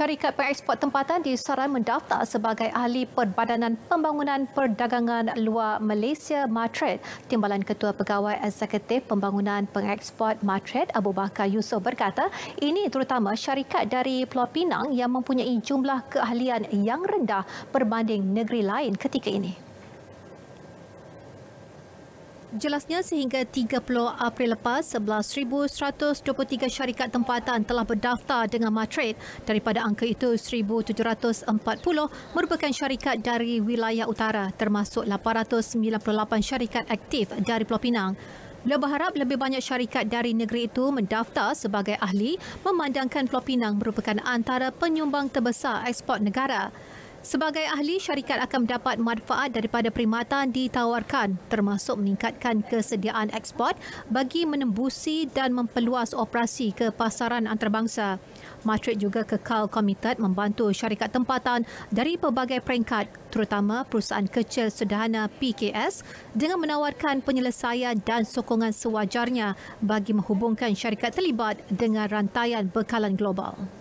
syarikat pengeksport tempatan disaran mendaftar sebagai ahli Perbadanan Pembangunan Perdagangan Luar Malaysia Matret. Timbalan Ketua Pegawai Eksekutif Pembangunan Pengeksport Matret Abu Bakar Yusof berkata, ini terutama syarikat dari Pulau Pinang yang mempunyai jumlah keahlian yang rendah berbanding negeri lain ketika ini. Jelasnya sehingga 30 April lepas, 11,123 syarikat tempatan telah berdaftar dengan Matrade. Daripada angka itu, 1,740 merupakan syarikat dari wilayah utara termasuk 898 syarikat aktif dari Pulau Pinang. Beliau berharap lebih banyak syarikat dari negeri itu mendaftar sebagai ahli memandangkan Pulau Pinang merupakan antara penyumbang terbesar ekspor negara. Sebagai ahli, syarikat akan mendapat manfaat daripada perkhidmatan ditawarkan termasuk meningkatkan kesediaan ekspor bagi menembusi dan memperluas operasi ke pasaran antarabangsa. Matrix juga kekal komited membantu syarikat tempatan dari pelbagai peringkat terutama perusahaan kecil sederhana PKS dengan menawarkan penyelesaian dan sokongan sewajarnya bagi menghubungkan syarikat terlibat dengan rantaian bekalan global.